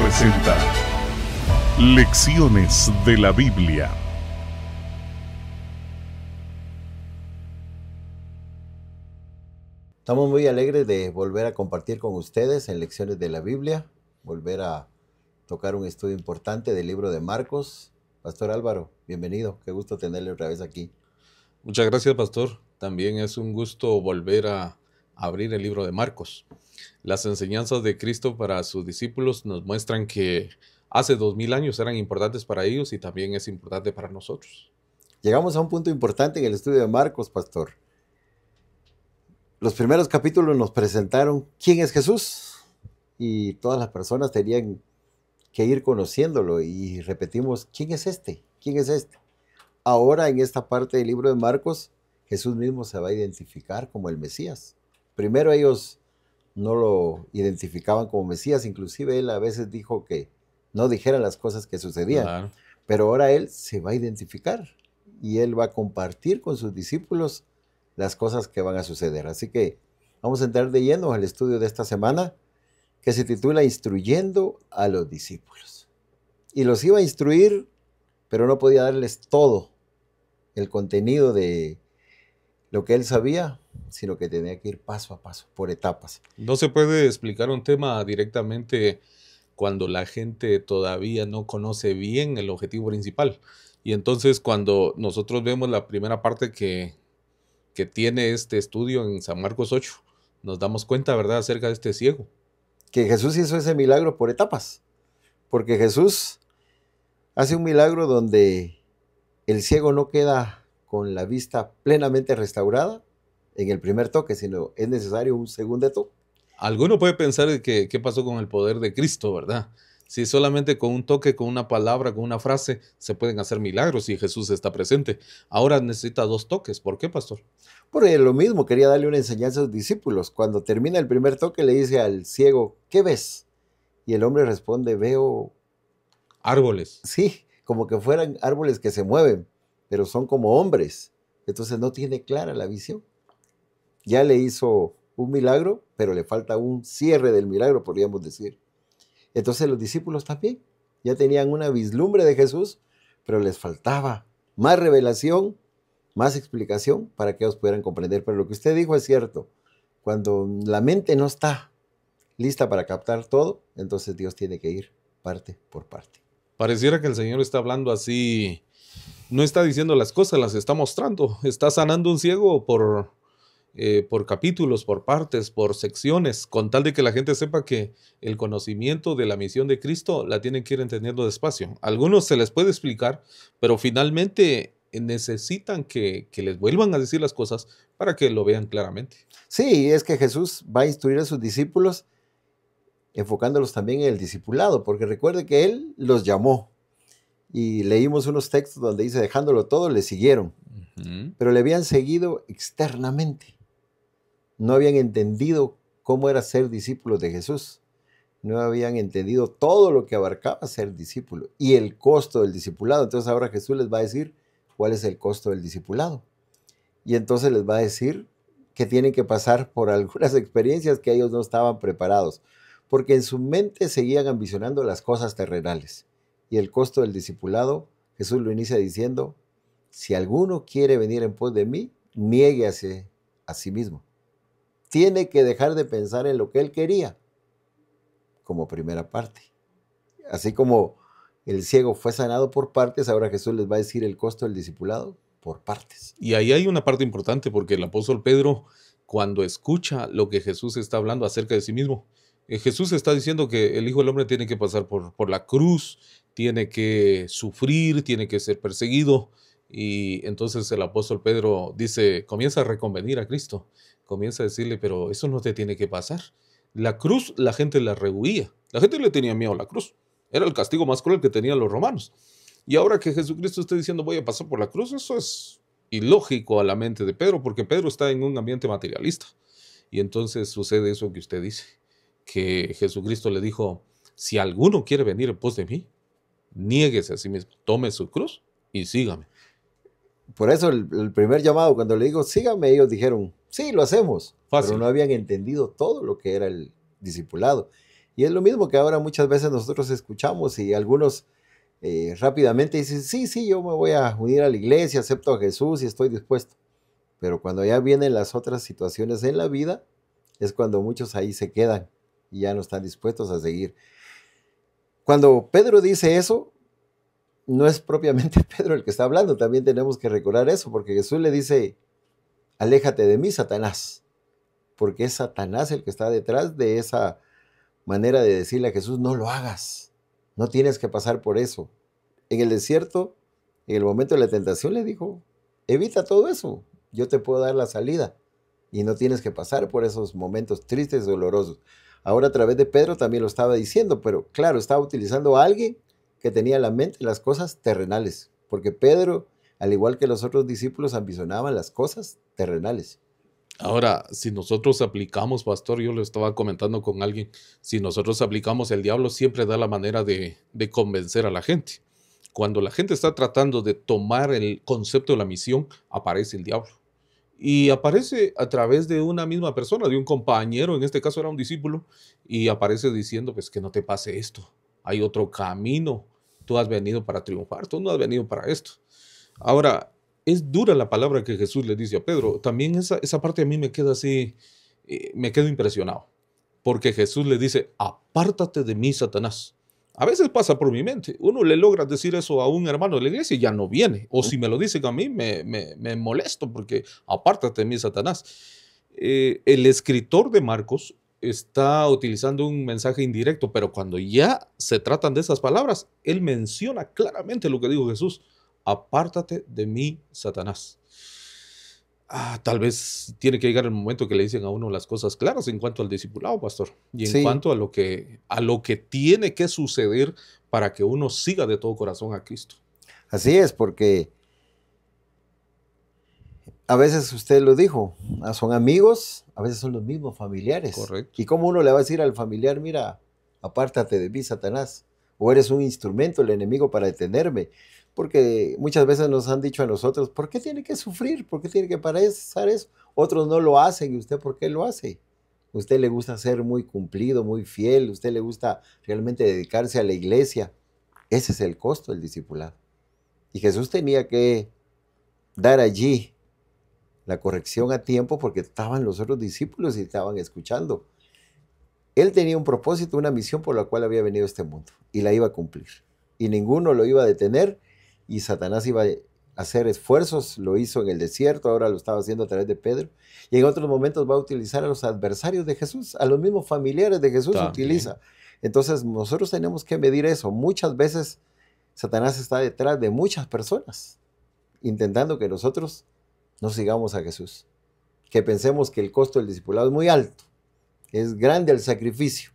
presenta Lecciones de la Biblia. Estamos muy alegres de volver a compartir con ustedes en Lecciones de la Biblia, volver a tocar un estudio importante del libro de Marcos. Pastor Álvaro, bienvenido, qué gusto tenerle otra vez aquí. Muchas gracias, Pastor. También es un gusto volver a abrir el libro de Marcos. Las enseñanzas de Cristo para sus discípulos nos muestran que hace dos mil años eran importantes para ellos y también es importante para nosotros. Llegamos a un punto importante en el estudio de Marcos, pastor. Los primeros capítulos nos presentaron quién es Jesús y todas las personas tenían que ir conociéndolo y repetimos, ¿quién es este? ¿Quién es este? Ahora en esta parte del libro de Marcos, Jesús mismo se va a identificar como el Mesías. Primero ellos no lo identificaban como Mesías, inclusive él a veces dijo que no dijera las cosas que sucedían, pero ahora él se va a identificar y él va a compartir con sus discípulos las cosas que van a suceder. Así que vamos a entrar de lleno al estudio de esta semana que se titula Instruyendo a los discípulos. Y los iba a instruir, pero no podía darles todo el contenido de lo que él sabía, sino que tenía que ir paso a paso, por etapas. No se puede explicar un tema directamente cuando la gente todavía no conoce bien el objetivo principal. Y entonces cuando nosotros vemos la primera parte que, tiene este estudio en San Marcos 8, nos damos cuenta, ¿verdad?, acerca de este ciego. Que Jesús hizo ese milagro por etapas, porque Jesús hace un milagro donde el ciego no queda con la vista plenamente restaurada en el primer toque, sino es necesario un segundo toque. Alguno puede pensar que qué pasó con el poder de Cristo, ¿verdad? Si solamente con un toque, con una palabra, con una frase, se pueden hacer milagros y Jesús está presente. Ahora necesita dos toques. ¿Por qué, pastor? Porque lo mismo quería darle una enseñanza a sus discípulos. Cuando termina el primer toque, le dice al ciego, ¿qué ves? Y el hombre responde, veo... Árboles. Sí, como que fueran árboles que se mueven pero son como hombres. Entonces no tiene clara la visión. Ya le hizo un milagro, pero le falta un cierre del milagro, podríamos decir. Entonces los discípulos también ya tenían una vislumbre de Jesús, pero les faltaba más revelación, más explicación para que ellos pudieran comprender. Pero lo que usted dijo es cierto. Cuando la mente no está lista para captar todo, entonces Dios tiene que ir parte por parte. Pareciera que el Señor está hablando así no está diciendo las cosas, las está mostrando. Está sanando un ciego por, eh, por capítulos, por partes, por secciones, con tal de que la gente sepa que el conocimiento de la misión de Cristo la tienen que ir entendiendo despacio. algunos se les puede explicar, pero finalmente necesitan que, que, les vuelvan a decir las cosas para que lo vean claramente. Sí, es que Jesús va a instruir a sus discípulos enfocándolos también en el discipulado, porque recuerde que Él los llamó y leímos unos textos donde dice, dejándolo todo, le siguieron, pero le habían seguido externamente. No habían entendido cómo era ser discípulo de Jesús. No habían entendido todo lo que abarcaba ser discípulo y el costo del discipulado. Entonces ahora Jesús les va a decir cuál es el costo del discipulado. Y entonces les va a decir que tienen que pasar por algunas experiencias que ellos no estaban preparados, porque en su mente seguían ambicionando las cosas terrenales y el costo del discipulado, Jesús lo inicia diciendo, si alguno quiere venir en pos de mí, nieguese a sí mismo. Tiene que dejar de pensar en lo que él quería, como primera parte. Así como el ciego fue sanado por partes, ahora Jesús les va a decir el costo del discipulado por partes. Y ahí hay una parte importante porque el apóstol Pedro, cuando escucha lo que Jesús está hablando acerca de sí mismo, eh, Jesús está diciendo que el Hijo del Hombre tiene que pasar por, por la cruz, tiene que sufrir, tiene que ser perseguido. Y entonces el apóstol Pedro dice, comienza a reconvenir a Cristo, comienza a decirle, pero eso no te tiene que pasar. La cruz la gente la rehuía, la gente le tenía miedo a la cruz, era el castigo más cruel que tenían los romanos. Y ahora que Jesucristo está diciendo voy a pasar por la cruz, eso es ilógico a la mente de Pedro, porque Pedro está en un ambiente materialista. Y entonces sucede eso que usted dice, que Jesucristo le dijo, si alguno quiere venir en pos de mí, Niéguese a sí mismo, tome su cruz y sígame. Por eso el, primer llamado, cuando le digo, sígame, ellos dijeron, sí, lo hacemos. Pero no habían entendido todo lo que era el discipulado. Y es lo mismo que ahora muchas veces nosotros escuchamos y algunos eh, rápidamente dicen, sí, sí, yo me voy a unir a la iglesia, acepto a Jesús y estoy dispuesto. Pero cuando ya vienen las otras situaciones en la vida, es cuando muchos ahí se quedan y ya no están dispuestos a seguir. Cuando Pedro dice eso, no es propiamente Pedro el que está hablando, también tenemos que recordar eso, porque Jesús le dice, aléjate de mí, Satanás, porque es Satanás el que está detrás de esa manera de decirle a Jesús, no lo hagas, no tienes que pasar por eso. En el desierto, en el momento de la tentación, le dijo, evita todo eso, yo te puedo dar la salida y no tienes que pasar por esos momentos tristes y dolorosos. Ahora a través de Pedro también lo estaba diciendo, pero claro, estaba utilizando a alguien que tenía en la mente las cosas terrenales, porque Pedro, al igual que los otros discípulos, ambicionaban las cosas terrenales. Ahora, si nosotros aplicamos, pastor, yo lo estaba comentando con alguien, si nosotros aplicamos, el diablo siempre da la manera de convencer a la gente. Cuando la gente está tratando de tomar el concepto de la misión, aparece el diablo y aparece a través de una misma persona, de un compañero, en este caso era un discípulo, y aparece diciendo, pues que no te pase esto, hay otro camino, tú has venido para triunfar, tú no has venido para esto. Ahora, es dura la palabra que Jesús le dice a Pedro, también esa, esa parte a mí me queda así, eh, me quedo impresionado, porque Jesús le dice, apártate de mí, Satanás, a veces pasa por mi mente. Uno le logra decir eso a un hermano de la iglesia y ya no viene. O si me lo dicen a mí, me, molesto porque apártate de mí, Satanás. Eh, el escritor de Marcos está utilizando un mensaje indirecto, pero cuando ya se tratan de esas palabras, él menciona claramente lo que dijo Jesús. Apártate de mí, Satanás. Ah, tal vez tiene que llegar el momento que le dicen a uno las cosas claras en cuanto al discipulado, pastor, y en cuanto a lo que a lo que tiene que suceder para que uno siga de todo corazón a Cristo. Así es, porque a veces usted lo dijo, ah, son amigos, a veces son los mismos familiares. Correcto. ¿Y cómo uno le va a decir al familiar, mira, apártate de mí, Satanás? O eres un instrumento, el enemigo, para detenerme porque muchas veces nos han dicho a nosotros, ¿por qué tiene que sufrir? ¿Por qué tiene que pasar eso? Otros no lo hacen y usted ¿por qué lo hace? usted le gusta ser muy cumplido, muy fiel, usted le gusta realmente dedicarse a la iglesia. Ese es el costo del discipulado. Y Jesús tenía que dar allí la corrección a tiempo porque estaban los otros discípulos y estaban escuchando. Él tenía un propósito, una misión por la cual había venido a este mundo y la iba a cumplir. Y ninguno lo iba a detener y Satanás iba a hacer esfuerzos, lo hizo en el desierto, ahora lo estaba haciendo a través de Pedro, y en otros momentos va a utilizar a los adversarios de Jesús, a los mismos familiares de Jesús utiliza. Entonces nosotros tenemos que medir eso. Muchas veces Satanás está detrás de muchas personas, intentando que nosotros no sigamos a Jesús, que pensemos que el costo del discipulado es muy alto, es grande el sacrificio,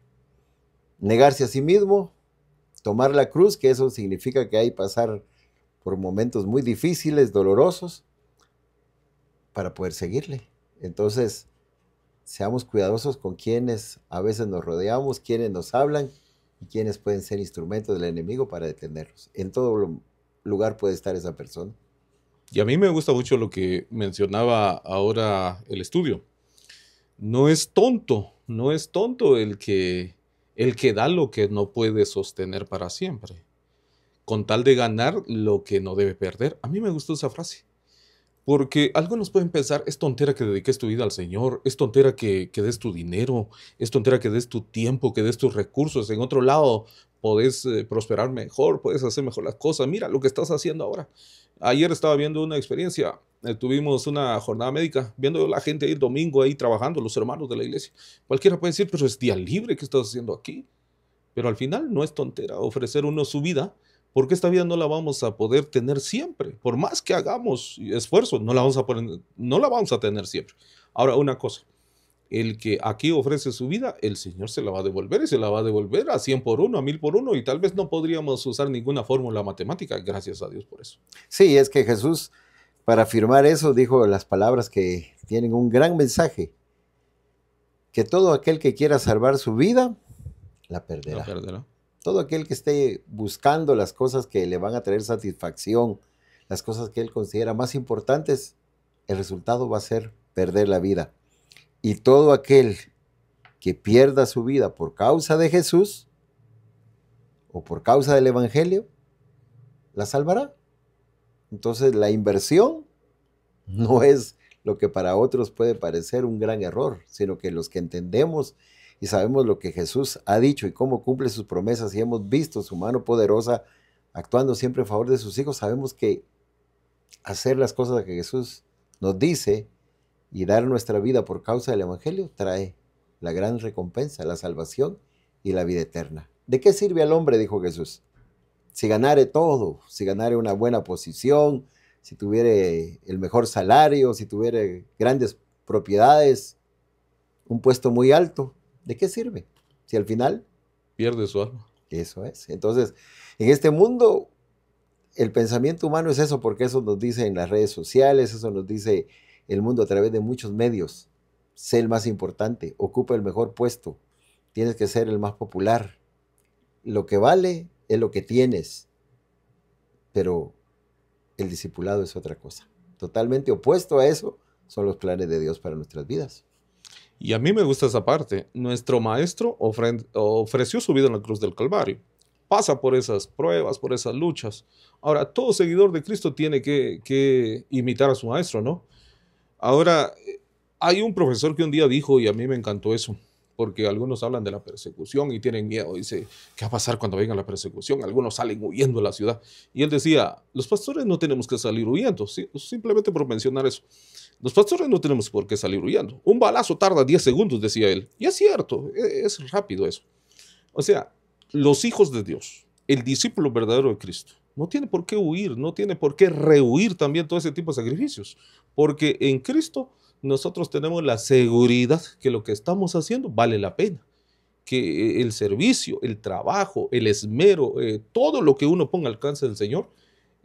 negarse a sí mismo, tomar la cruz, que eso significa que hay pasar por momentos muy difíciles, dolorosos, para poder seguirle. Entonces, seamos cuidadosos con quienes a veces nos rodeamos, quienes nos hablan y quienes pueden ser instrumentos del enemigo para detenerlos. En todo lugar puede estar esa persona. Y a mí me gusta mucho lo que mencionaba ahora el estudio. No es tonto, no es tonto el que el que da lo que no puede sostener para siempre con tal de ganar lo que no debe perder. A mí me gustó esa frase. Porque algunos pueden pensar, es tontera que dediques tu vida al Señor, es tontera que, que, des tu dinero, es tontera que des tu tiempo, que des tus recursos. En otro lado, podés eh, prosperar mejor, puedes hacer mejor las cosas. Mira lo que estás haciendo ahora. Ayer estaba viendo una experiencia, eh, tuvimos una jornada médica, viendo la gente ahí domingo ahí trabajando, los hermanos de la iglesia. Cualquiera puede decir, pero es día libre, que estás haciendo aquí? Pero al final no es tontera ofrecer uno su vida porque esta vida no la vamos a poder tener siempre. Por más que hagamos esfuerzo, no la vamos a, no la vamos a tener siempre. Ahora, una cosa, el que aquí ofrece su vida, el Señor se la va a devolver y se la va a devolver a 100 por uno, a 1000 por uno, y tal vez no podríamos usar ninguna fórmula matemática, gracias a Dios por eso. Sí, es que Jesús, para afirmar eso, dijo las palabras que tienen un gran mensaje, que todo aquel que quiera salvar su vida, La perderá todo aquel que esté buscando las cosas que le van a traer satisfacción, las cosas que él considera más importantes, el resultado va a ser perder la vida. Y todo aquel que pierda su vida por causa de Jesús o por causa del Evangelio, la salvará. Entonces la inversión no es lo que para otros puede parecer un gran error, sino que los que entendemos y sabemos lo que Jesús ha dicho y cómo cumple sus promesas y hemos visto su mano poderosa actuando siempre a favor de sus hijos, sabemos que hacer las cosas que Jesús nos dice y dar nuestra vida por causa del Evangelio trae la gran recompensa, la salvación y la vida eterna. ¿De qué sirve al hombre? dijo Jesús. Si ganare todo, si ganare una buena posición, si tuviera el mejor salario, si tuviera grandes propiedades, un puesto muy alto, ¿de qué sirve? Si al final... Pierde su alma. Eso es. Entonces, en este mundo, el pensamiento humano es eso, porque eso nos dice en las redes sociales, eso nos dice el mundo a través de muchos medios. Sé el más importante, ocupa el mejor puesto, tienes que ser el más popular. Lo que vale es lo que tienes, pero el discipulado es otra cosa. Totalmente opuesto a eso son los planes de Dios para nuestras vidas. Y a mí me gusta esa parte. Nuestro maestro ofreció su vida en la cruz del Calvario. Pasa por esas pruebas, por esas luchas. Ahora, todo seguidor de Cristo tiene que imitar a su maestro, ¿no? Ahora, eh, hay un profesor que un día dijo, y a mí me encantó eso, porque algunos hablan de la persecución y tienen miedo. Dice, ¿qué va a pasar cuando venga la persecución? Algunos salen huyendo de la ciudad. Y él decía, los pastores no tenemos que salir huyendo, simplemente por mencionar eso. Los pastores no tenemos por qué salir huyendo. Un balazo tarda 10 segundos, decía él. Y es cierto, e-, es rápido eso. O sea, los hijos de Dios, el discípulo verdadero de Cristo, no tiene por qué huir, no tiene por qué rehuir también todo ese tipo de sacrificios, porque en Cristo nosotros tenemos la seguridad que lo que estamos haciendo vale la pena, que eh, el servicio, el trabajo, el esmero, eh, todo lo que uno ponga al alcance del Señor,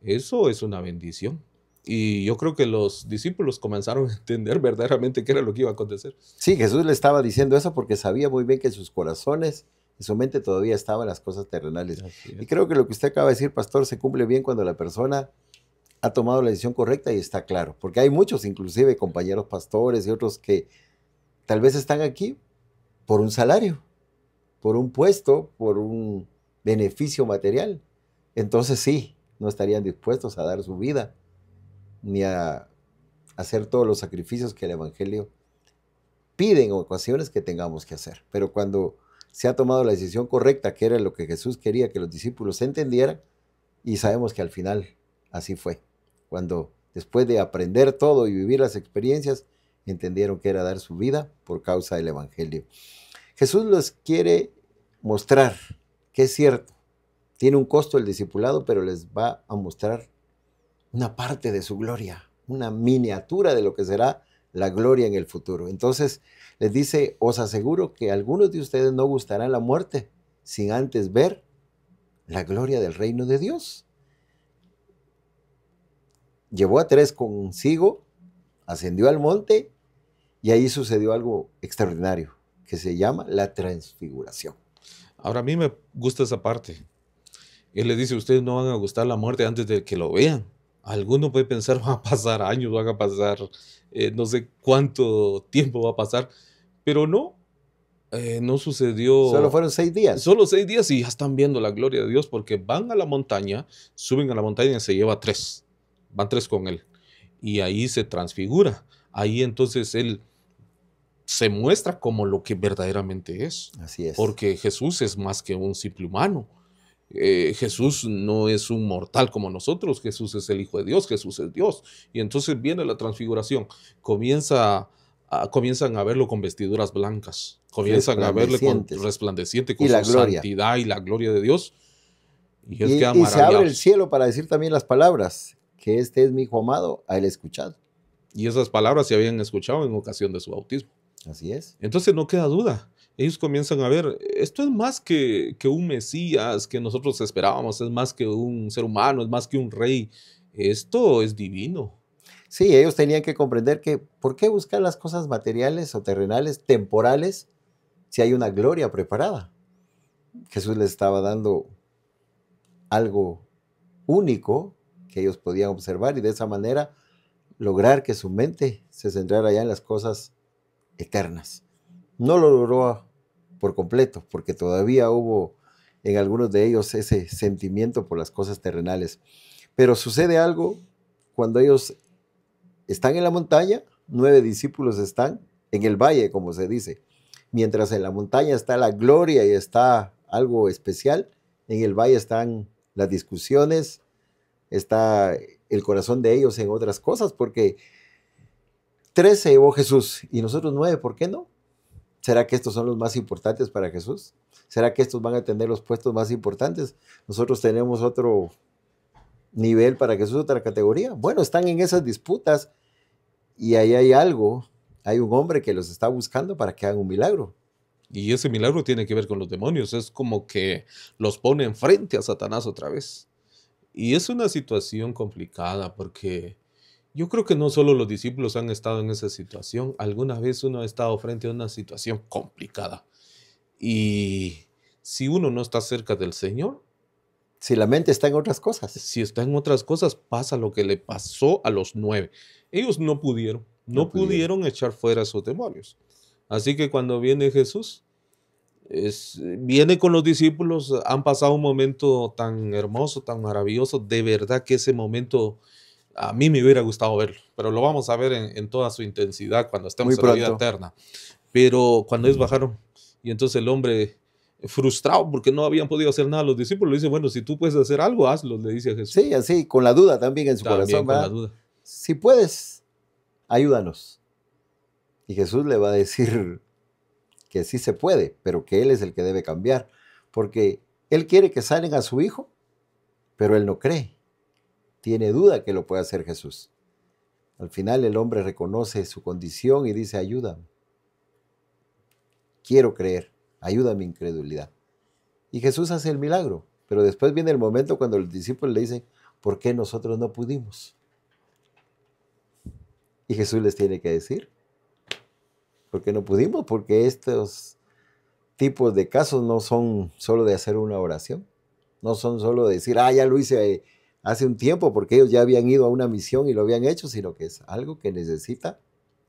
eso es una bendición. Y yo creo que los discípulos comenzaron a entender verdaderamente qué era lo que iba a acontecer. Sí, Jesús le estaba diciendo eso porque sabía muy bien que en sus corazones en su mente todavía estaban las cosas terrenales. Y creo que lo que usted acaba de decir, pastor, se cumple bien cuando la persona ha tomado la decisión correcta y está claro, porque hay muchos, inclusive compañeros pastores y otros que tal vez están aquí por un salario, por un puesto, por un beneficio material. Entonces sí, no estarían dispuestos a dar su vida ni a hacer todos los sacrificios que el Evangelio pide en ocasiones que tengamos que hacer. Pero cuando se ha tomado la decisión correcta, que era lo que Jesús quería que los discípulos entendieran, y sabemos que al final así fue cuando después de aprender todo y vivir las experiencias, entendieron que era dar su vida por causa del Evangelio. Jesús les quiere mostrar que es cierto, tiene un costo el discipulado, pero les va a mostrar una parte de su gloria, una miniatura de lo que será la gloria en el futuro. Entonces les dice, os aseguro que algunos de ustedes no gustarán la muerte sin antes ver la gloria del reino de Dios llevó a tres consigo, ascendió al monte y ahí sucedió algo extraordinario que se llama la transfiguración. Ahora a mí me gusta esa parte. Él le dice, ustedes no van a gustar la muerte antes de que lo vean. Alguno puede pensar, va a pasar años, van a pasar eh, no sé cuánto tiempo va a pasar, pero no, eh, no sucedió. Solo fueron seis días. Solo seis días y ya están viendo la gloria de Dios porque van a la montaña, suben a la montaña y se lleva tres van tres con él. Y ahí se transfigura. Ahí entonces él se muestra como lo que verdaderamente es. Así es. Porque Jesús es más que un simple humano. Eh, Jesús no es un mortal como nosotros, Jesús es el Hijo de Dios, Jesús es Dios. Y entonces viene la transfiguración, comienza a, comienzan a verlo con vestiduras blancas, comienzan a verlo con, resplandeciente, con la su santidad y la gloria de Dios. Y, y se abre el cielo para decir también las palabras, este es mi hijo amado, a él escuchado. Y esas palabras se habían escuchado en ocasión de su bautismo. Así es. Entonces no queda duda. Ellos comienzan a ver, esto es más que, que un Mesías que nosotros esperábamos, es más que un ser humano, es más que un rey. Esto es divino. Sí, ellos tenían que comprender que ¿por qué buscar las cosas materiales o terrenales, temporales, si hay una gloria preparada? Jesús les estaba dando algo único que ellos podían observar y de esa manera lograr que su mente se centrara ya en las cosas eternas. No lo logró por completo, porque todavía hubo en algunos de ellos ese sentimiento por las cosas terrenales. Pero sucede algo cuando ellos están en la montaña, nueve discípulos están en el valle, como se dice. Mientras en la montaña está la gloria y está algo especial, en el valle están las discusiones, está el corazón de ellos en otras cosas, porque tres se llevó Jesús y nosotros nueve, ¿por qué no? ¿Será que estos son los más importantes para Jesús? ¿Será que estos van a tener los puestos más importantes? Nosotros tenemos otro nivel para Jesús, otra categoría. Bueno, están en esas disputas y ahí hay algo, hay un hombre que los está buscando para que hagan un milagro. Y ese milagro tiene que ver con los demonios, es como que los pone enfrente a Satanás otra vez. Y es una situación complicada porque yo creo que no solo los discípulos han estado en esa situación, alguna vez uno ha estado frente a una situación complicada. Y si uno no está cerca del Señor, si la mente está en otras cosas. Si está en otras cosas, pasa lo que le pasó a los nueve. Ellos no pudieron, no, pudieron. pudieron echar fuera sus demonios. Así que cuando viene Jesús, es, eh, viene con los discípulos, han pasado un momento tan hermoso, tan maravilloso, de verdad que ese momento a mí me hubiera gustado verlo, pero lo vamos a ver en, toda su intensidad cuando estemos en la vida eterna. Pero cuando ellos bajaron y entonces el hombre frustrado porque no habían podido hacer nada los discípulos, le dice, bueno, si tú puedes hacer algo, hazlo, le dice a Jesús. Sí, así, con la duda también en su corazón. Con Si puedes, ayúdanos. Y Jesús le va a decir, que sí se puede, pero que él es el que debe cambiar, porque él quiere que salen a su hijo, pero él no cree, tiene duda que lo puede hacer Jesús. Al final el hombre reconoce su condición y dice, ayúdame, quiero creer, ayuda mi incredulidad. Y Jesús hace el milagro, pero después viene el momento cuando los discípulos le dicen, ¿por qué nosotros no pudimos? Y Jesús les tiene que decir, porque no pudimos, porque estos tipos de casos no son solo de hacer una oración, no son solo de decir, ah, ya lo hice eh, hace un tiempo porque ellos ya habían ido a una misión y lo habían hecho, sino que es algo que necesita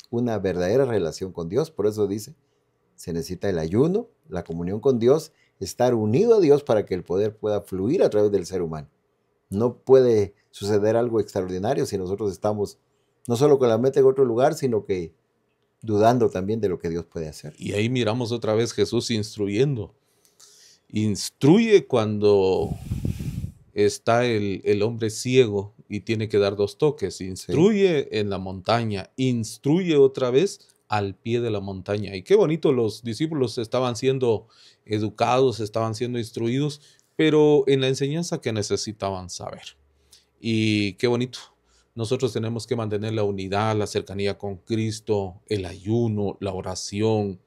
una verdadera relación con Dios. Por eso dice, se necesita el ayuno, la comunión con Dios, estar unido a Dios para que el poder pueda fluir a través del ser humano. No puede suceder algo extraordinario si nosotros estamos no solo con la mente en otro lugar, sino que dudando también de lo que Dios puede hacer. Y ahí miramos otra vez Jesús instruyendo. Instruye cuando está el, hombre ciego y tiene que dar dos toques. Instruye en la montaña, instruye otra vez al pie de la montaña. Y qué bonito, los discípulos estaban siendo educados, estaban siendo instruidos, pero en la enseñanza que necesitaban saber. Y qué bonito, nosotros tenemos que mantener la unidad, la cercanía con Cristo, el ayuno, la oración,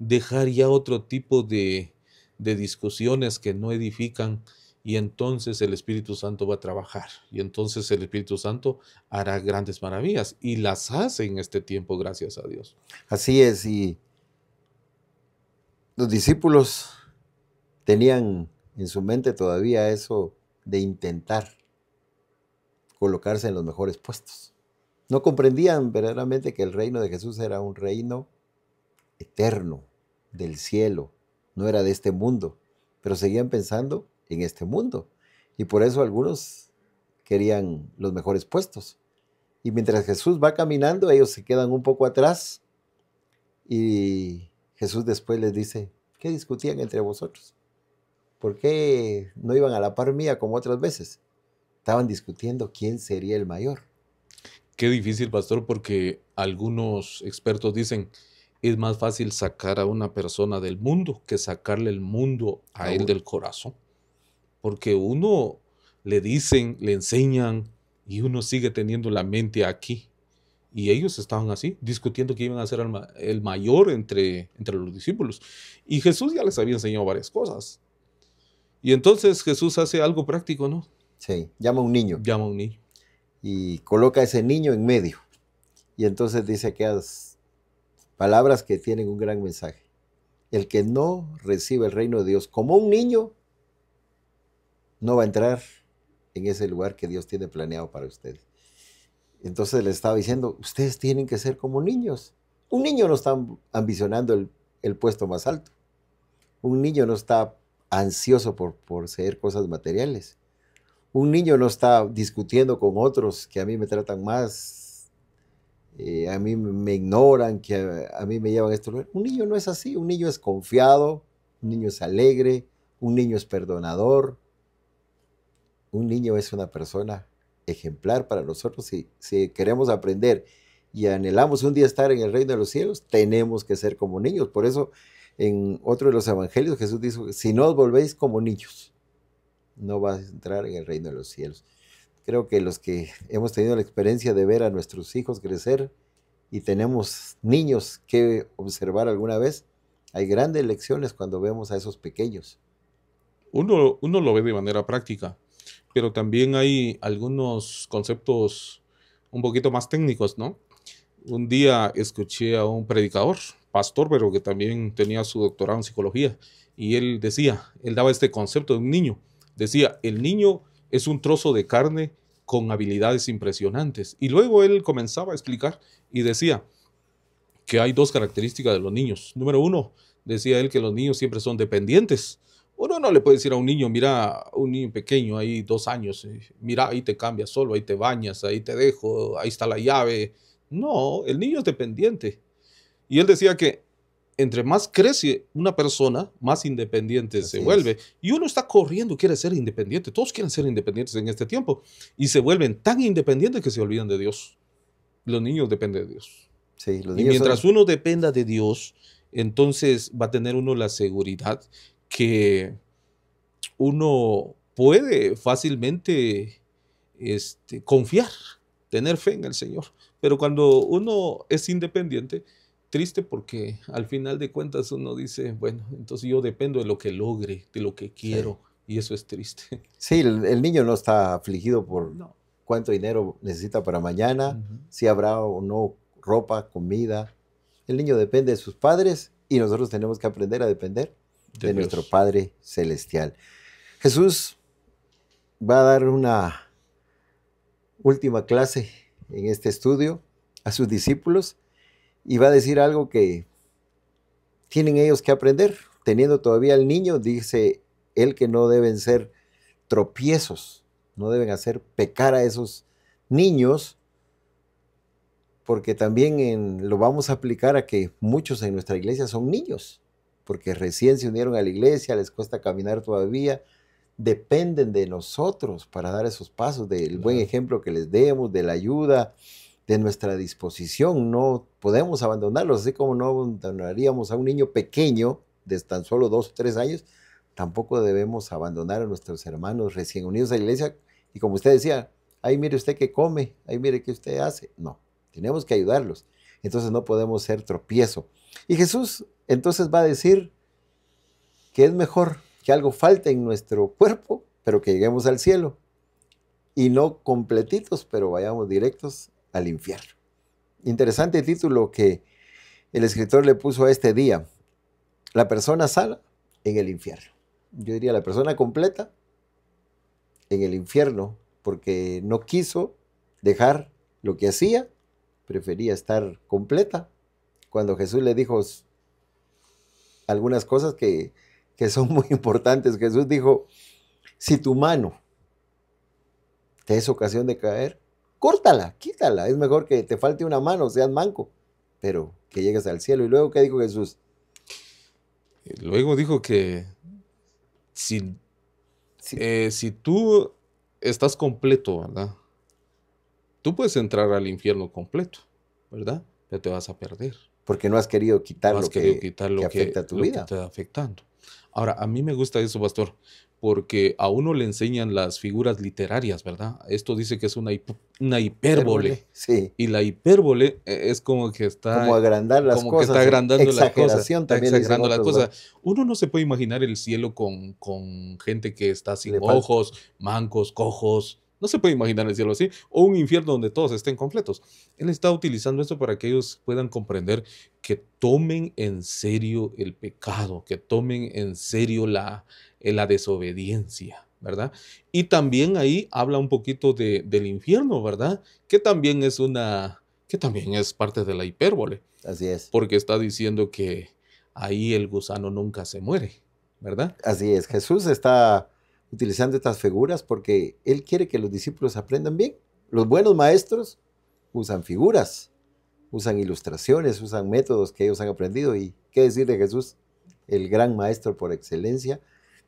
dejar ya otro tipo de, de discusiones que no edifican y entonces el Espíritu Santo va a trabajar y entonces el Espíritu Santo hará grandes maravillas y las hace en este tiempo, gracias a Dios. Así es, y los discípulos tenían en su mente todavía eso de intentar colocarse en los mejores puestos. No comprendían verdaderamente que el reino de Jesús era un reino eterno, del cielo, no era de este mundo, pero seguían pensando en este mundo. Y por eso algunos querían los mejores puestos. Y mientras Jesús va caminando, ellos se quedan un poco atrás y Jesús después les dice, ¿qué discutían entre vosotros? ¿Por qué no iban a la par mía como otras veces? estaban discutiendo quién sería el mayor. Qué difícil, pastor, porque algunos expertos dicen es más fácil sacar a una persona del mundo que sacarle el mundo a, él del corazón. Porque uno le dicen, le enseñan y uno sigue teniendo la mente aquí. Y ellos estaban así, discutiendo quién iban a ser el, el mayor entre, entre los discípulos. Y Jesús ya les había enseñado varias cosas. Y entonces Jesús hace algo práctico, ¿no? Sí, llama a un niño. Llama un niño. Y coloca a ese niño en medio. Y entonces dice aquellas palabras que tienen un gran mensaje. El que no recibe el reino de Dios como un niño, no va a entrar en ese lugar que Dios tiene planeado para ustedes. Entonces le estaba diciendo, ustedes tienen que ser como niños. Un niño no está ambicionando el, puesto más alto. Un niño no está ansioso por, por ser cosas materiales un niño no está discutiendo con otros que a mí me tratan más, eh, a mí me ignoran, que a, mí me llevan esto. Un niño no es así, un niño es confiado, un niño es alegre, un niño es perdonador, un niño es una persona ejemplar para nosotros si, si queremos aprender y anhelamos un día estar en el reino de los cielos, tenemos que ser como niños. Por eso en otro de los evangelios Jesús dijo, si no os volvéis como niños no va a entrar en el reino de los cielos. Creo que los que hemos tenido la experiencia de ver a nuestros hijos crecer y tenemos niños que observar alguna vez, hay grandes lecciones cuando vemos a esos pequeños. Uno, uno lo ve de manera práctica, pero también hay algunos conceptos un poquito más técnicos, ¿no? Un día escuché a un predicador, pastor, pero que también tenía su doctorado en psicología, y él decía, él daba este concepto de un niño. Decía, el niño es un trozo de carne con habilidades impresionantes. Y luego él comenzaba a explicar y decía que hay dos características de los niños. Número uno, decía él que los niños siempre son dependientes. Uno no le puede decir a un niño, mira, un niño pequeño, ahí dos años, eh, mira, ahí te cambias solo, ahí te bañas, ahí te dejo, ahí está la llave. No, el niño es dependiente. Y él decía que entre más crece una persona, más independiente se vuelve. Y uno está corriendo, quiere ser independiente. Todos quieren ser independientes en este tiempo. Y se vuelven tan independientes que se olvidan de Dios. Los niños dependen de Dios. y mientras uno dependa de Dios, entonces va a tener uno la seguridad que uno puede fácilmente este, confiar, tener fe en el Señor. Pero cuando uno es independiente, triste porque al final de cuentas uno dice, bueno, entonces yo dependo de lo que logre, de lo que quiero, y eso es triste. Sí, el, niño no está afligido por cuánto dinero necesita para mañana, si habrá o no ropa, comida. El niño depende de sus padres y nosotros tenemos que aprender a depender de nuestro Padre Celestial. Jesús va a dar una última clase en este estudio a sus discípulos y va a decir algo que tienen ellos que aprender. Teniendo todavía al niño, dice él que no deben ser tropiezos, no deben hacer pecar a esos niños, porque también lo vamos a aplicar a que muchos en nuestra iglesia son niños, porque recién se unieron a la iglesia, les cuesta caminar todavía, dependen de nosotros para dar esos pasos, del buen ejemplo que les demos, de la ayuda, de nuestra disposición. No podemos abandonarlos, así como no abandonaríamos a un niño pequeño de tan solo dos o tres años, tampoco debemos abandonar a nuestros hermanos recién unidos a la iglesia. Y como usted decía, ahí mire usted que come, ahí mire que usted hace. No, tenemos que ayudarlos. Entonces no podemos ser tropiezo. Y Jesús entonces va a decir que es mejor que algo falte en nuestro cuerpo, pero que lleguemos al cielo. Y no completitos, pero vayamos directos al infierno. Interesante título que el escritor le puso a este día. La persona sana en el infierno. Yo diría la persona completa en el infierno porque no quiso dejar lo que hacía, prefería estar completa. Cuando Jesús le dijo algunas cosas que, que son muy importantes, Jesús dijo, si tu mano te es ocasión de caer, córtala, quítala. Es mejor que te falte una mano, seas manco, pero que llegues al cielo. ¿Y luego qué dijo Jesús? Luego dijo que si, eh, si tú estás completo, ¿verdad? Tú puedes entrar al infierno completo, ¿verdad? Ya te vas a perder. Porque no has querido quitar, lo, que, afecta a tu vida. te afectando. Ahora, a mí me gusta eso, pastor, porque a uno le enseñan las figuras literarias, ¿verdad? Esto dice que es una, una hipérbole. Sí. Y la hipérbole e, es como que está... Como agrandar las cosas. Como que está agrandando la cosas. Uno no se puede imaginar el cielo con, con gente que está sin ojos, mancos, cojos, no se puede imaginar el cielo así, o un infierno donde todos estén completos. Él está utilizando esto para que ellos puedan comprender que tomen en serio el pecado, que tomen en serio la, eh, la desobediencia. ¿verdad? Y también ahí habla un poquito del infierno, ¿verdad? Que también es una, que también es parte de la hipérbole. Así es. Porque está diciendo que ahí el gusano nunca se muere, ¿verdad? Así es. Jesús está utilizando estas figuras porque Él quiere que los discípulos aprendan bien. Los buenos maestros usan figuras, usan ilustraciones, usan métodos que ellos han aprendido. ¿Y qué decir de Jesús? El gran maestro por excelencia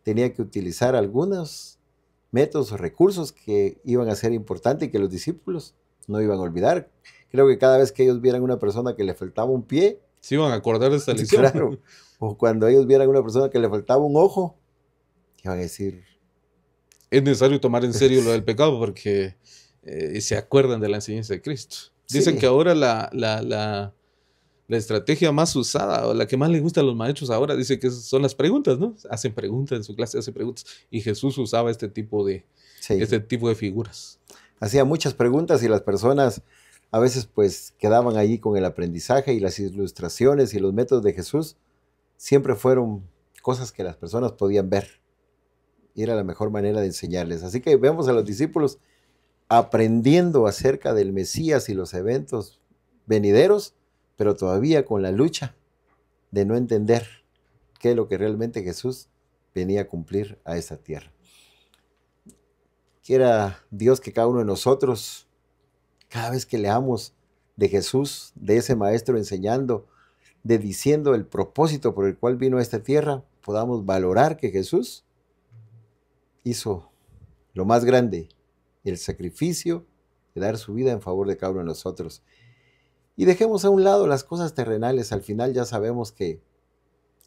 tenía que utilizar algunos métodos o recursos que iban a ser importantes y que los discípulos no iban a olvidar. Creo que cada vez que ellos vieran una persona que le faltaba un pie, se iban a acordar de esta lección. Claro. O cuando ellos vieran una persona que le faltaba un ojo, iban a decir, es necesario tomar en serio lo del pecado porque eh, se acuerdan de la enseñanza de Cristo. Dicen que ahora la, la, la, estrategia más usada o la que más le gusta a los maestros ahora, dice que son las preguntas, ¿no? Hacen preguntas en su clase, hacen preguntas. Y Jesús usaba este tipo de, este tipo de figuras. Hacía muchas preguntas y las personas a veces pues quedaban allí con el aprendizaje y las ilustraciones y los métodos de Jesús siempre fueron cosas que las personas podían ver y era la mejor manera de enseñarles. Así que vemos a los discípulos aprendiendo acerca del Mesías y los eventos venideros, pero todavía con la lucha de no entender qué es lo que realmente Jesús venía a cumplir a esta tierra. Quiera Dios que cada uno de nosotros, cada vez que leamos de Jesús, de ese maestro enseñando, de diciendo el propósito por el cual vino a esta tierra, podamos valorar que Jesús hizo lo más grande, el sacrificio de dar su vida en favor de cada uno de nosotros. Y dejemos a un lado las cosas terrenales, al final ya sabemos que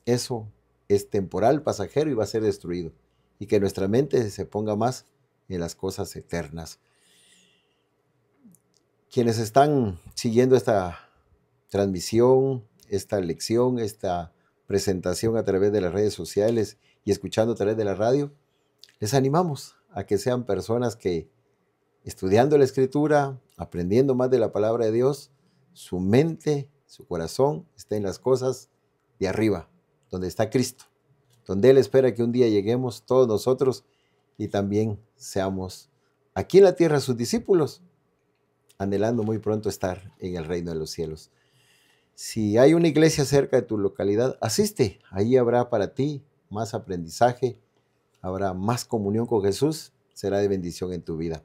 eso es temporal, pasajero y va a ser destruido. Y que nuestra mente se ponga más en las cosas eternas. Quienes están siguiendo esta transmisión, esta lección, esta presentación a través de las redes sociales y escuchando a través de la radio, les animamos a que sean personas que estudiando la escritura, aprendiendo más de la palabra de Dios, su mente, su corazón esté en las cosas de arriba, donde está Cristo, donde Él espera que un día lleguemos todos nosotros y también seamos aquí en la tierra sus discípulos, anhelando muy pronto estar en el reino de los cielos. Si hay una iglesia cerca de tu localidad, asiste, ahí habrá para ti más aprendizaje, habrá más comunión con Jesús, será de bendición en tu vida.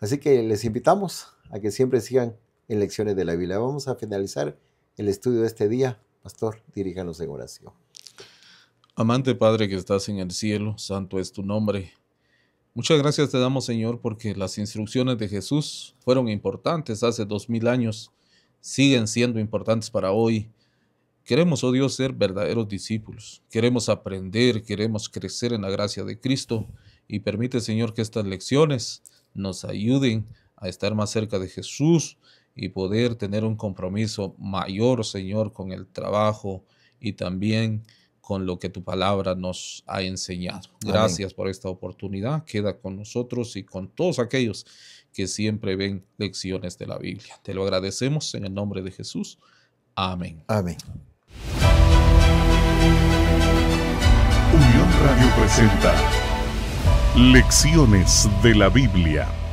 Así que les invitamos a que siempre sigan en Lecciones de la Biblia. Vamos a finalizar el estudio de este día. Pastor, diríjanos en oración. Amante Padre que estás en el cielo, santo es tu nombre. Muchas gracias te damos Señor porque las instrucciones de Jesús fueron importantes hace dos mil años, siguen siendo importantes para hoy Queremos, oh Dios, ser verdaderos discípulos. Queremos aprender, queremos crecer en la gracia de Cristo. Y permite, Señor, que estas lecciones nos ayuden a estar más cerca de Jesús y poder tener un compromiso mayor, Señor, con el trabajo y también con lo que tu palabra nos ha enseñado. Gracias por esta oportunidad. Queda con nosotros y con todos aquellos que siempre ven lecciones de la Biblia. Te lo agradecemos en el nombre de Jesús. Amén. Amén. Unión Radio presenta Lecciones de la Biblia